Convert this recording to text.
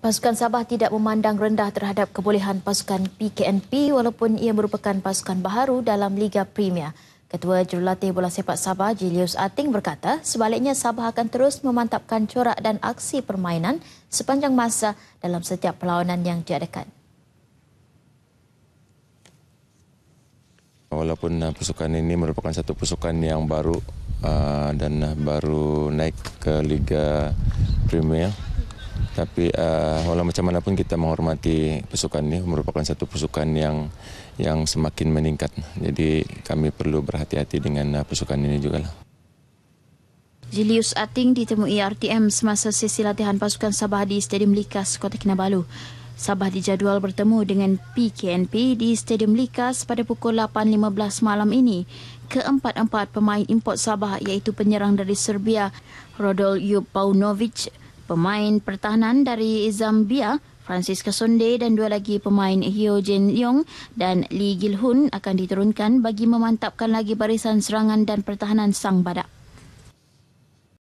Pasukan Sabah tidak memandang rendah terhadap kebolehan pasukan PKNP walaupun ia merupakan pasukan baharu dalam Liga Premier. Ketua Jurulatih Bola Sepak Sabah Julius Ating berkata, sebaliknya Sabah akan terus memantapkan corak dan aksi permainan sepanjang masa dalam setiap perlawanan yang diadakan. Walaupun uh, pasukan ini merupakan satu pasukan yang baru uh, dan uh, baru naik ke Liga Premier, tapi uh, walau macam mana pun kita menghormati pasukan ini merupakan satu pasukan yang yang semakin meningkat. Jadi kami perlu berhati-hati dengan uh, pasukan ini juga lah. Julius Ating ditemui RTM semasa sesi latihan pasukan Sabah di Stadium Likas, Kota Kinabalu. Sabah dijadual bertemu dengan PKNP di Stadium Likas pada pukul 8.15 malam ini. Keempat-empat pemain import Sabah iaitu penyerang dari Serbia, Rodol Yubaunovic, pemain pertahanan dari Zambia Francis Kasonde dan dua lagi pemain Hyo Jin Yong dan Lee Gil Hun akan diturunkan bagi memantapkan lagi barisan serangan dan pertahanan Sang Badak.